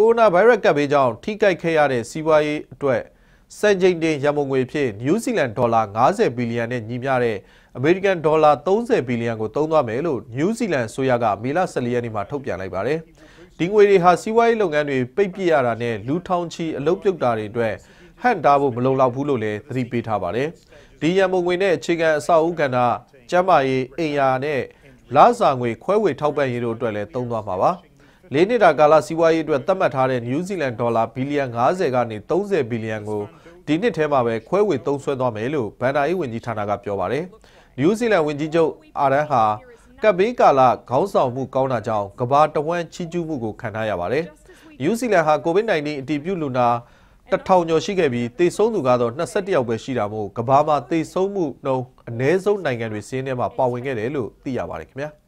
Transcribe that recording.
ကိုရိုနာဗိုင်းရပ်စ်ကပ်ဘေးကြောင့်ထိခိုက်ခဲ့ရတဲ့စီးပွားရေးအတွက်စံချိန်တင်ရမုံငွေဖြင့်နယူးဇီလန်ဒေါ်လာ90ဘီလီယံနဲ့ညီမျှတဲ့အမေရိကန်ဒေါ်လာ30ဘီလီယံကိုသုံးသွားမယ်လို့နယူးဇီလန်ဆိုရကမေလ14ရက်နေ့မှာထုတ်ပြန်လိုက်ပါတယ်။ဒီငွေတွေဟာစီးပွားရေးလုပ်ငန်းတွေပိတ်ပစ်ရတာနဲ့လူထောင်ချီအလုပ်ပြုတ်တာတွေအတွက်ဟန့်တားဖို့မလုံလောက်ဘူးလို့လည်းသတိပေးထားပါတယ်။ဒီရမုံငွေနဲ့အခြေခံအဆောက်အဦကဏ္ဍကျန်းမာရေးအိမ်ယာနဲ့လစာငွေခွဲဝေထောက်ပံ့ရေးတို့အတွက်လည်းသုံးသွားမှာပါ။၄နှစ်တာကာလစီးပွားရေးအတွက်သတ်မှတ်ထားတဲ့နယူးဇီလန်ဒေါ်လာဘီလီယံ90ကနေ30ဘီလီယံကိုဒီနှစ်ထဲမှာပဲခွဲဝေသုံးစွဲသွားမယ်လို့ဘန်ဒါရေးဝန်ကြီးဌာနကပြောပါတယ်။နယူးဇီလန်ဝန်ကြီးချုပ်အာရန်ဟာကပ်ဘေးကာလခေါင်းဆောင်မှုကောင်းတာကြောင့်ကဘာတဝမ်းချီးကျူးမှုကိုခံထားရပါတယ်။နယူးဇီလန်ဟာ COVID-19 အတည်ပြုလူနာ1000ကျော်ရှိခဲ့ပြီးသေဆုံးသူကတော့21ယောက်ပဲရှိတာမို့ကဘာမှာသေဆုံးမှုနှုန်းအနည်းဆုံးနိုင်ငံတွေစင်းထဲမှာပါဝင်ခဲ့တယ်လို့သိရပါတယ်ခင်ဗျာ။